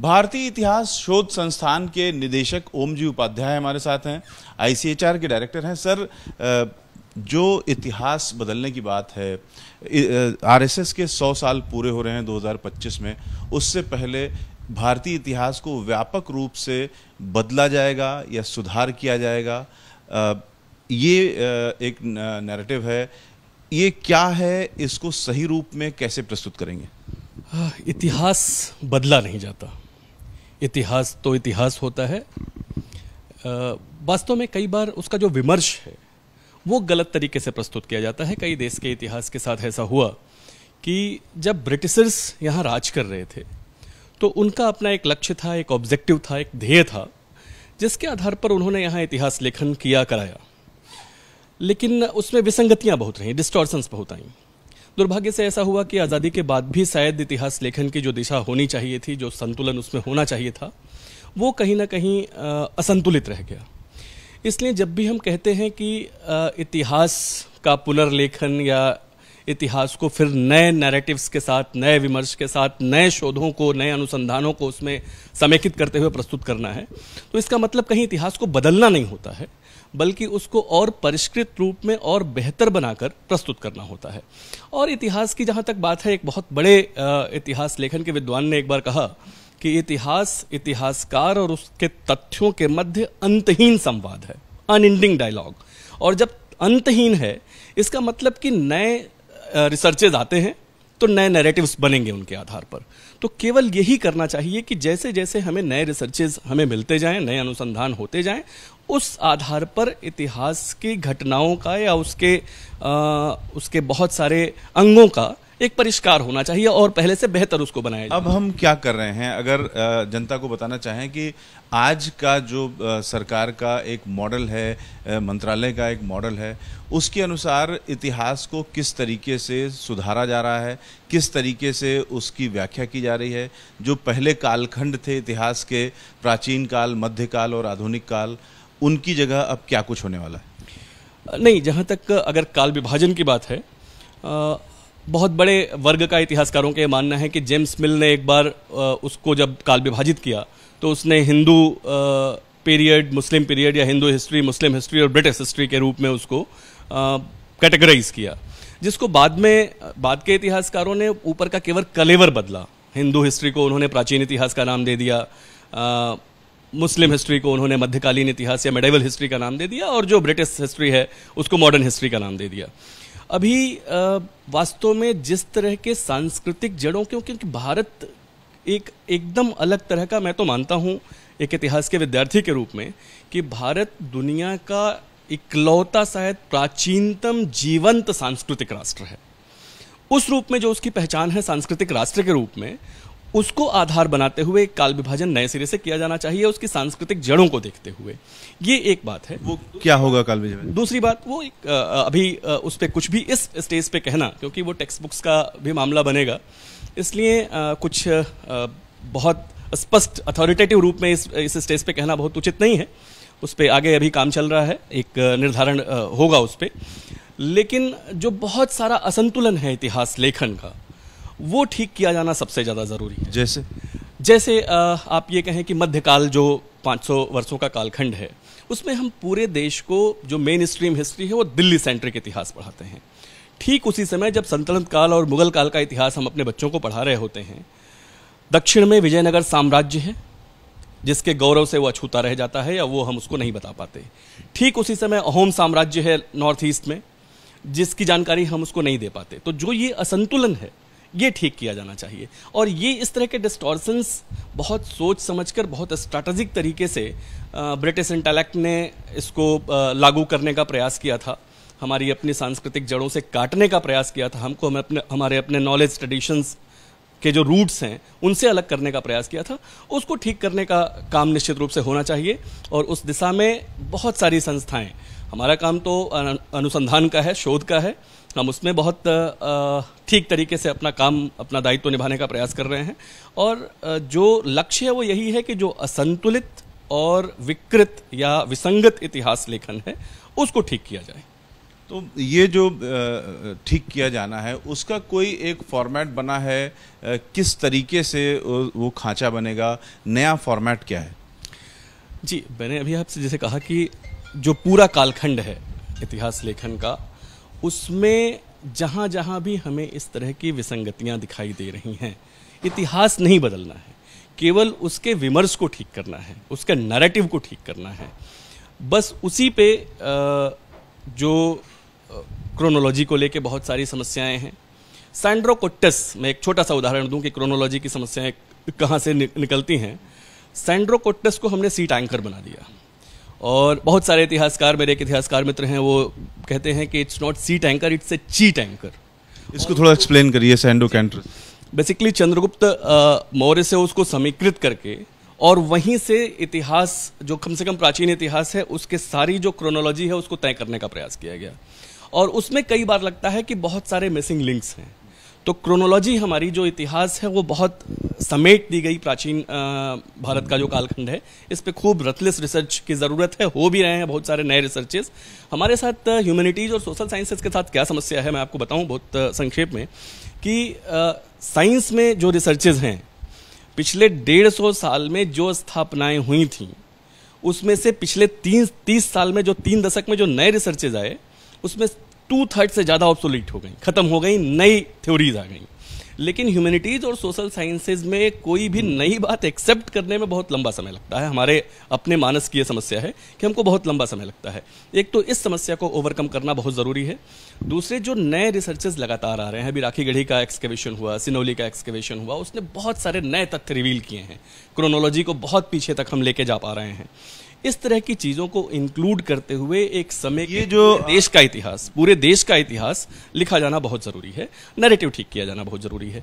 भारतीय इतिहास शोध संस्थान के निदेशक ओमजी उपाध्याय हमारे साथ हैं आईसीएचआर के डायरेक्टर हैं सर जो इतिहास बदलने की बात है आरएसएस के 100 साल पूरे हो रहे हैं 2025 में उससे पहले भारतीय इतिहास को व्यापक रूप से बदला जाएगा या सुधार किया जाएगा ये एक नैरेटिव है ये क्या है इसको सही रूप में कैसे प्रस्तुत करेंगे इतिहास बदला नहीं जाता इतिहास तो इतिहास होता है वास्तव में कई बार उसका जो विमर्श है वो गलत तरीके से प्रस्तुत किया जाता है कई देश के इतिहास के साथ ऐसा हुआ कि जब ब्रिटिशर्स यहाँ राज कर रहे थे तो उनका अपना एक लक्ष्य था एक ऑब्जेक्टिव था एक ध्येय था जिसके आधार पर उन्होंने यहाँ इतिहास लेखन किया कराया लेकिन उसमें विसंगतियाँ बहुत रहीं डिस्टॉर्सन्स बहुत आईं दुर्भाग्य से ऐसा हुआ कि आज़ादी के बाद भी शायद इतिहास लेखन की जो दिशा होनी चाहिए थी जो संतुलन उसमें होना चाहिए था वो कहीं ना कहीं असंतुलित रह गया इसलिए जब भी हम कहते हैं कि इतिहास का पुनर्लेखन या इतिहास को फिर नए नैरेटिव्स के साथ नए विमर्श के साथ नए शोधों को नए अनुसंधानों को उसमें समेकित करते हुए प्रस्तुत करना है तो इसका मतलब कहीं इतिहास को बदलना नहीं होता है बल्कि उसको और परिष्कृत रूप में और बेहतर बनाकर प्रस्तुत करना होता है और इतिहास की जहाँ तक बात है एक बहुत बड़े इतिहास लेखन के विद्वान ने एक बार कहा कि इतिहास इतिहासकार और उसके तथ्यों के मध्य अंतहीन संवाद है अनइंडिंग डायलॉग और जब अंतहीन है इसका मतलब कि नए रिसर्चेज आते हैं तो नए नैरेटिव्स बनेंगे उनके आधार पर तो केवल यही करना चाहिए कि जैसे जैसे हमें नए रिसर्चेज हमें मिलते जाएं नए अनुसंधान होते जाएं उस आधार पर इतिहास की घटनाओं का या उसके आ, उसके बहुत सारे अंगों का एक परिष्कार होना चाहिए और पहले से बेहतर उसको बनाया अब हम क्या कर रहे हैं अगर जनता को बताना चाहें कि आज का जो सरकार का एक मॉडल है मंत्रालय का एक मॉडल है उसके अनुसार इतिहास को किस तरीके से सुधारा जा रहा है किस तरीके से उसकी व्याख्या की जा रही है जो पहले कालखंड थे इतिहास के प्राचीन काल मध्यकाल और आधुनिक काल उनकी जगह अब क्या कुछ होने वाला है नहीं जहाँ तक अगर काल विभाजन की बात है आ, बहुत बड़े वर्ग का इतिहासकारों का ये मानना है कि जेम्स मिल ने एक बार उसको जब काल विभाजित किया तो उसने हिंदू पीरियड मुस्लिम पीरियड या हिंदू हिस्ट्री मुस्लिम हिस्ट्री और ब्रिटिश हिस्ट्री के रूप में उसको कैटेगराइज किया जिसको बाद में बाद के इतिहासकारों ने ऊपर का केवल कलेवर बदला हिंदू हिस्ट्री को उन्होंने प्राचीन इतिहास का नाम दे दिया आ, मुस्लिम हिस्ट्री को उन्होंने मध्यकालीन इतिहास या मेडिवल हिस्ट्री का नाम दे दिया और जो ब्रिटिश हिस्ट्री है उसको मॉडर्न हिस्ट्री का नाम दे दिया अभी वास्तव में जिस तरह के सांस्कृतिक जड़ों के क्योंकि भारत एक एकदम अलग तरह का मैं तो मानता हूँ एक इतिहास के विद्यार्थी के रूप में कि भारत दुनिया का इकलौता शायद प्राचीनतम जीवंत सांस्कृतिक राष्ट्र है उस रूप में जो उसकी पहचान है सांस्कृतिक राष्ट्र के रूप में उसको आधार बनाते हुए काल विभाजन नए सिरे से किया जाना चाहिए उसकी सांस्कृतिक जड़ों को देखते हुए ये एक बात है वो क्या होगा काल विभाजन दूसरी बात वो एक अभी उस पर कुछ भी इस स्टेज पे कहना क्योंकि वो टेक्स्ट बुक्स का भी मामला बनेगा इसलिए कुछ बहुत स्पष्ट अथॉरिटेटिव रूप में इस इस स्टेज पे कहना बहुत उचित नहीं है उस पर आगे अभी काम चल रहा है एक निर्धारण होगा उस पर लेकिन जो बहुत सारा असंतुलन है इतिहास लेखन का वो ठीक किया जाना सबसे ज़्यादा ज़रूरी है जैसे जैसे आप ये कहें कि मध्यकाल जो 500 वर्षों का कालखंड है उसमें हम पूरे देश को जो मेन स्ट्रीम हिस्ट्री है वो दिल्ली सेंट्रिक इतिहास पढ़ाते हैं ठीक उसी समय जब संतुलन काल और मुगल काल का इतिहास हम अपने बच्चों को पढ़ा रहे होते हैं दक्षिण में विजयनगर साम्राज्य है जिसके गौरव से वो अछूता रह जाता है या वो हम उसको नहीं बता पाते ठीक उसी समय अहोम साम्राज्य है नॉर्थ ईस्ट में जिसकी जानकारी हम उसको नहीं दे पाते तो जो ये असंतुलन है ये ठीक किया जाना चाहिए और ये इस तरह के डिस्टॉर्सन्स बहुत सोच समझकर बहुत स्ट्रैटेजिक तरीके से ब्रिटिश इंटेलेक्ट ने इसको लागू करने का प्रयास किया था हमारी अपनी सांस्कृतिक जड़ों से काटने का प्रयास किया था हमको हमें अपने हमारे अपने नॉलेज ट्रेडिशंस के जो रूट्स हैं उनसे अलग करने का प्रयास किया था उसको ठीक करने का काम निश्चित रूप से होना चाहिए और उस दिशा में बहुत सारी संस्थाएं हमारा काम तो अनुसंधान का है शोध का है हम उसमें बहुत ठीक तरीके से अपना काम अपना दायित्व निभाने का प्रयास कर रहे हैं और जो लक्ष्य है वो यही है कि जो असंतुलित और विकृत या विसंगत इतिहास लेखन है उसको ठीक किया जाए तो ये जो ठीक किया जाना है उसका कोई एक फॉर्मेट बना है किस तरीके से वो खांचा बनेगा नया फॉर्मेट क्या है जी मैंने अभी आपसे जैसे कहा कि जो पूरा कालखंड है इतिहास लेखन का उसमें जहाँ जहाँ भी हमें इस तरह की विसंगतियाँ दिखाई दे रही हैं इतिहास नहीं बदलना है केवल उसके विमर्श को ठीक करना है उसके नैरेटिव को ठीक करना है बस उसी पे जो क्रोनोलॉजी को लेके बहुत सारी समस्याएं हैं सैंड्रो कोट्टस मैं एक छोटा सा उदाहरण दूं कि क्रोनोलॉजी की समस्याएं कहाँ से निकलती हैं सैंड्रो कोट्टस को हमने सीट एंकर बना दिया और बहुत सारे इतिहासकार मेरे एक इतिहासकार मित्र हैं वो कहते हैं कि इट्स नॉट सी टैंकर इट्स ए ची टैंकर इसको थोड़ा एक्सप्लेन करिए Sandrocottus basically Chandragupta Maurya से उसको समीकृत करके और वहीं से इतिहास जो कम से कम प्राचीन इतिहास है उसके सारी जो क्रोनोलॉजी है उसको तय करने का प्रयास किया गया और उसमें कई बार लगता है कि बहुत सारे मिसिंग लिंक्स हैं तो क्रोनोलॉजी हमारी जो इतिहास है वो बहुत समेट दी गई प्राचीन भारत का जो कालखंड है इस पर खूब रतलिस रिसर्च की ज़रूरत है हो भी रहे हैं बहुत सारे नए रिसर्चेज हमारे साथ ह्यूमैनिटीज़ और सोशल साइंसेज के साथ क्या समस्या है मैं आपको बताऊँ बहुत संक्षेप में कि साइंस में जो रिसर्चेज हैं पिछले डेढ़ सौ साल में जो स्थापनाएं हुई थी उसमें से पिछले तीन तीस साल में जो तीन दशक में जो नए रिसर्चेज आए उसमें टू थर्ड से ज़्यादा ऑब्सोलीट हो गई ख़त्म हो गई नई थ्योरीज आ गई लेकिन ह्यूमैनिटीज़ और सोशल साइंसेज में कोई भी नई बात एक्सेप्ट करने में बहुत लंबा समय लगता है हमारे अपने मानस की यह समस्या है कि हमको बहुत लंबा समय लगता है एक तो इस समस्या को ओवरकम करना बहुत ज़रूरी है दूसरे जो नए रिसर्चेज लगातार आ रहे हैं अभी राखी गढ़ी का एक्सकेवेशन हुआ सिनौली का एक्सकेवेशन हुआ उसने बहुत सारे नए तथ्य रिवील किए हैं क्रोनोलॉजी को बहुत पीछे तक हम लेके जा पा रहे हैं इस तरह की चीज़ों को इंक्लूड करते हुए एक समय ये जो देश का इतिहास पूरे देश का इतिहास लिखा जाना बहुत ज़रूरी है नरेटिव ठीक किया जाना बहुत ज़रूरी है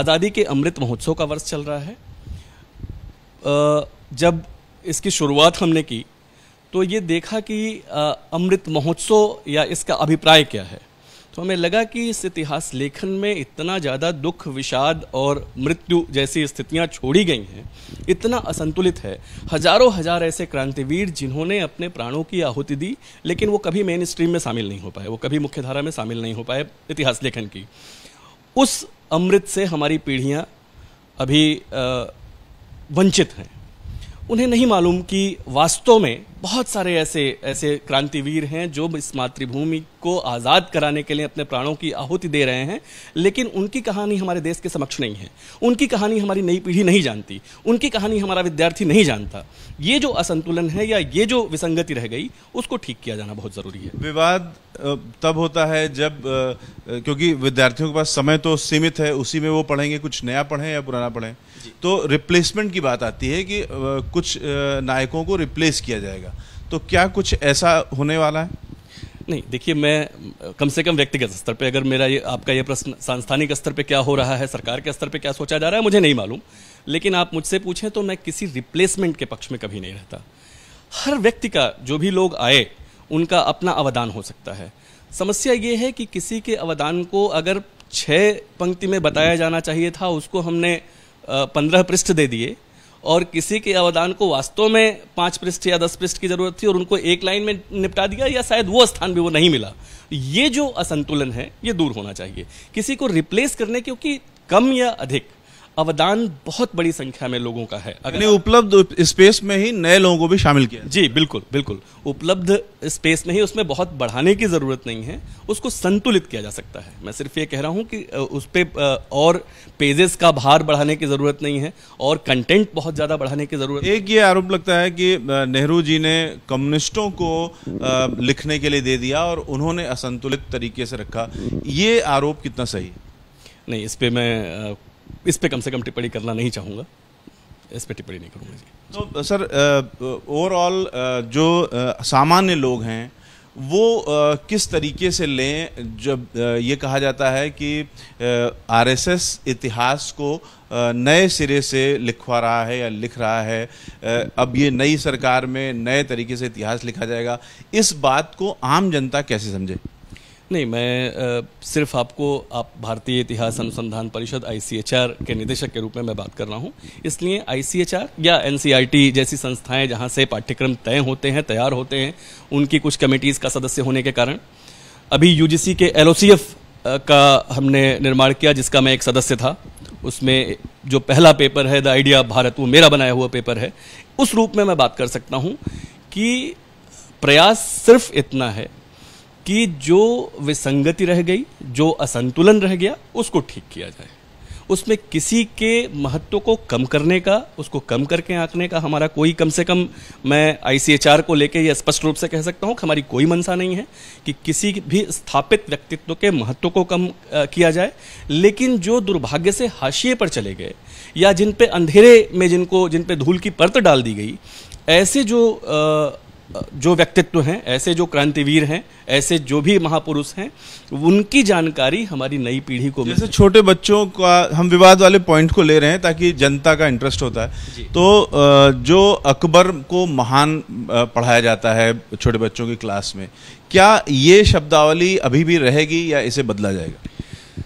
आज़ादी के अमृत महोत्सव का वर्ष चल रहा है जब इसकी शुरुआत हमने की तो ये देखा कि अमृत महोत्सव या इसका अभिप्राय क्या है तो हमें लगा कि इस इतिहास लेखन में इतना ज़्यादा दुख विषाद और मृत्यु जैसी स्थितियाँ छोड़ी गई हैं इतना असंतुलित है हजारों हजार ऐसे क्रांतिवीर जिन्होंने अपने प्राणों की आहुति दी लेकिन वो कभी मेन स्ट्रीम में शामिल नहीं हो पाए वो कभी मुख्यधारा में शामिल नहीं हो पाए इतिहास लेखन की उस अमृत से हमारी पीढ़ियाँ अभी वंचित हैं उन्हें नहीं मालूम कि वास्तव में बहुत सारे ऐसे ऐसे क्रांतिवीर हैं जो इस मातृभूमि को आज़ाद कराने के लिए अपने प्राणों की आहुति दे रहे हैं लेकिन उनकी कहानी हमारे देश के समक्ष नहीं है उनकी कहानी हमारी नई पीढ़ी नहीं जानती उनकी कहानी हमारा विद्यार्थी नहीं जानता ये जो असंतुलन है या ये जो विसंगति रह गई उसको ठीक किया जाना बहुत ज़रूरी है विवाद तब होता है जब क्योंकि विद्यार्थियों के पास समय तो सीमित है उसी में वो पढ़ेंगे कुछ नया पढ़ें या पुराना पढ़ें तो रिप्लेसमेंट की बात आती है कि कुछ नायकों को रिप्लेस किया जाएगा तो क्या कुछ ऐसा होने वाला है नहीं देखिए मैं कम से कम व्यक्तिगत स्तर पे अगर मेरा ये आपका ये प्रश्न सांस्थानिक स्तर पे क्या हो रहा है सरकार के स्तर पे क्या सोचा जा रहा है मुझे नहीं मालूम लेकिन आप मुझसे पूछें तो मैं किसी रिप्लेसमेंट के पक्ष में कभी नहीं रहता हर व्यक्ति का जो भी लोग आए उनका अपना अवदान हो सकता है समस्या ये है कि किसी के अवदान को अगर छः पंक्ति में बताया जाना चाहिए था उसको हमने पंद्रह पृष्ठ दे दिए और किसी के अवदान को वास्तव में पांच पृष्ठ या दस पृष्ठ की जरूरत थी और उनको एक लाइन में निपटा दिया या शायद वो स्थान भी वो नहीं मिला ये जो असंतुलन है ये दूर होना चाहिए किसी को रिप्लेस करने क्योंकि कम या अधिक अवदान बहुत बड़ी संख्या में लोगों का है अगर उपलब्ध स्पेस में ही नए लोगों को भी शामिल किया जी बिल्कुल बिल्कुल उपलब्ध स्पेस में ही उसमें बहुत बढ़ाने की ज़रूरत नहीं है उसको संतुलित किया जा सकता है मैं सिर्फ ये कह रहा हूँ कि उस पर और पेजेस का भार बढ़ाने की ज़रूरत नहीं है और कंटेंट बहुत ज़्यादा बढ़ाने की ज़रूरत एक ये आरोप लगता है कि नेहरू जी ने कम्युनिस्टों को लिखने के लिए दे दिया और उन्होंने असंतुलित तरीके से रखा ये आरोप कितना सही है नहीं इस पर मैं इस पर कम से कम टिप्पणी करना नहीं चाहूँगा इस पर टिप्पणी नहीं करूँगा जी तो, तो सर ओवरऑल जो सामान्य लोग हैं वो आ, किस तरीके से लें जब आ, ये कहा जाता है कि आरएसएस इतिहास को आ, नए सिरे से लिखवा रहा है या लिख रहा है आ, अब ये नई सरकार में नए तरीके से इतिहास लिखा जाएगा इस बात को आम जनता कैसे समझे नहीं मैं आ, सिर्फ आपको आप भारतीय इतिहास अनुसंधान परिषद आई के निदेशक के रूप में मैं बात कर रहा हूं इसलिए आई या एन e जैसी संस्थाएं जहां से पाठ्यक्रम तय होते हैं तैयार होते हैं उनकी कुछ कमेटीज़ का सदस्य होने के कारण अभी यू के एल का हमने निर्माण किया जिसका मैं एक सदस्य था उसमें जो पहला पेपर है द आइडिया ऑफ भारत वो मेरा बनाया हुआ पेपर है उस रूप में मैं बात कर सकता हूँ कि प्रयास सिर्फ इतना है कि जो विसंगति रह गई जो असंतुलन रह गया उसको ठीक किया जाए उसमें किसी के महत्व को कम करने का उसको कम करके आंकने का हमारा कोई कम से कम मैं आईसीएचआर को लेके ये स्पष्ट रूप से कह सकता हूँ कि हमारी कोई मनसा नहीं है कि किसी भी स्थापित व्यक्तित्व के महत्व को कम किया जाए लेकिन जो दुर्भाग्य से हाशिए पर चले गए या जिन पे अंधेरे में जिनको जिन पे धूल की परत डाल दी गई ऐसे जो आ, जो व्यक्तित्व हैं ऐसे जो क्रांतिवीर हैं ऐसे जो भी महापुरुष हैं उनकी जानकारी हमारी नई पीढ़ी को जैसे छोटे बच्चों का हम विवाद वाले पॉइंट को ले रहे हैं ताकि जनता का इंटरेस्ट होता है तो जो अकबर को महान पढ़ाया जाता है छोटे बच्चों की क्लास में क्या ये शब्दावली अभी भी रहेगी या इसे बदला जाएगा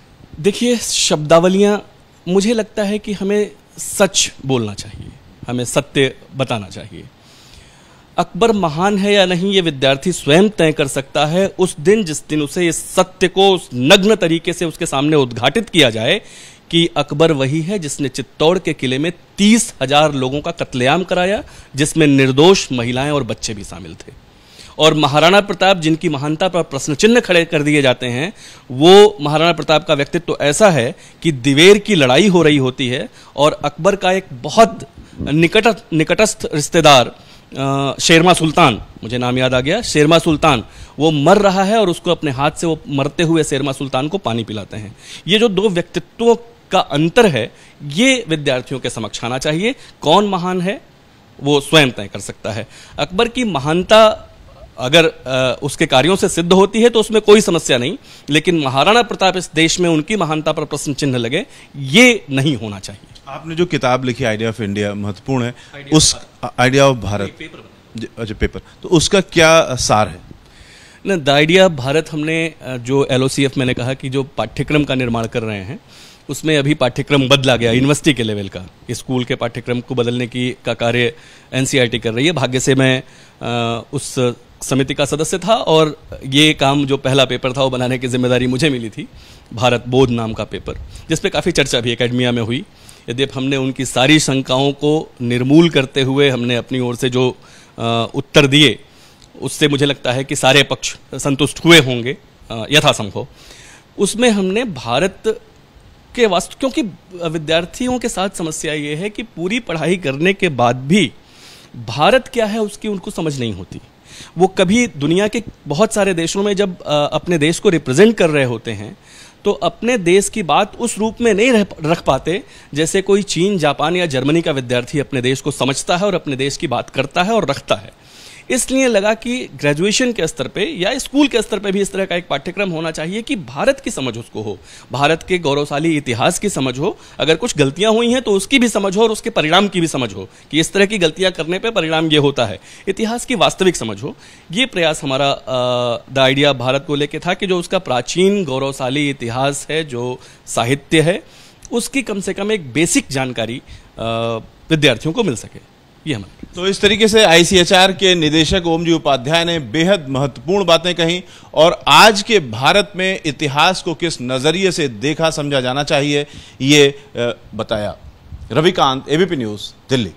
देखिए शब्दावलियाँ मुझे लगता है कि हमें सच बोलना चाहिए हमें सत्य बताना चाहिए अकबर महान है या नहीं ये विद्यार्थी स्वयं तय कर सकता है उस दिन जिस दिन उसे इस सत्य को उस नग्न तरीके से उसके सामने उद्घाटित किया जाए कि अकबर वही है जिसने चित्तौड़ के किले में तीस हजार लोगों का कत्लेआम कराया जिसमें निर्दोष महिलाएं और बच्चे भी शामिल थे और महाराणा प्रताप जिनकी महानता पर प्रश्न चिन्ह खड़े कर दिए जाते हैं वो महाराणा प्रताप का व्यक्तित्व तो ऐसा है कि दिवेर की लड़ाई हो रही होती है और अकबर का एक बहुत निकट निकटस्थ रिश्तेदार शेरमा सुल्तान मुझे नाम याद आ गया शेरमा सुल्तान वो मर रहा है और उसको अपने हाथ से वो मरते हुए शेरमा सुल्तान को पानी पिलाते हैं ये जो दो व्यक्तित्वों का अंतर है ये विद्यार्थियों के समक्ष आना चाहिए कौन महान है वो स्वयं तय कर सकता है अकबर की महानता अगर उसके कार्यों से सिद्ध होती है तो उसमें कोई समस्या नहीं लेकिन महाराणा प्रताप इस देश में उनकी महानता पर प्रश्न चिन्ह लगे ये नहीं होना चाहिए आपने जो किताब लिखी आइडिया ऑफ इंडिया महत्वपूर्ण है उस आइडिया ऑफ भारत अच्छा पेपर तो उसका क्या सार है न द आइडिया ऑफ भारत हमने जो एल मैंने कहा कि जो पाठ्यक्रम का निर्माण कर रहे हैं उसमें अभी पाठ्यक्रम बदला गया यूनिवर्सिटी के लेवल का स्कूल के पाठ्यक्रम को बदलने की का कार्य एन e कर रही है भाग्य से मैं उस समिति का सदस्य था और ये काम जो पहला पेपर था वो बनाने की जिम्मेदारी मुझे मिली थी भारत बोध नाम का पेपर जिसपे काफ़ी चर्चा भी एकेडमिया में हुई यदि हमने उनकी सारी शंकाओं को निर्मूल करते हुए हमने अपनी ओर से जो उत्तर दिए उससे मुझे लगता है कि सारे पक्ष संतुष्ट हुए होंगे यथासंभव उसमें हमने भारत के वास्तु क्योंकि विद्यार्थियों के साथ समस्या ये है कि पूरी पढ़ाई करने के बाद भी भारत क्या है उसकी उनको समझ नहीं होती वो कभी दुनिया के बहुत सारे देशों में जब अपने देश को रिप्रेजेंट कर रहे होते हैं तो अपने देश की बात उस रूप में नहीं रह रख पाते जैसे कोई चीन जापान या जर्मनी का विद्यार्थी अपने देश को समझता है और अपने देश की बात करता है और रखता है इसलिए लगा कि ग्रेजुएशन के स्तर पे या स्कूल के स्तर पे भी इस तरह का एक पाठ्यक्रम होना चाहिए कि भारत की समझ उसको हो भारत के गौरवशाली इतिहास की समझ हो अगर कुछ गलतियां हुई हैं तो उसकी भी समझ हो और उसके परिणाम की भी समझ हो कि इस तरह की गलतियां करने पर परिणाम ये होता है इतिहास की वास्तविक समझ हो ये प्रयास हमारा द आइडिया भारत को लेकर था कि जो उसका प्राचीन गौरवशाली इतिहास है जो साहित्य है उसकी कम से कम एक बेसिक जानकारी विद्यार्थियों को मिल सके ये हमारे तो इस तरीके से आईसीएचआर के निदेशक ओमजी उपाध्याय ने बेहद महत्वपूर्ण बातें कही और आज के भारत में इतिहास को किस नजरिए से देखा समझा जाना चाहिए ये बताया रविकांत एबीपी न्यूज दिल्ली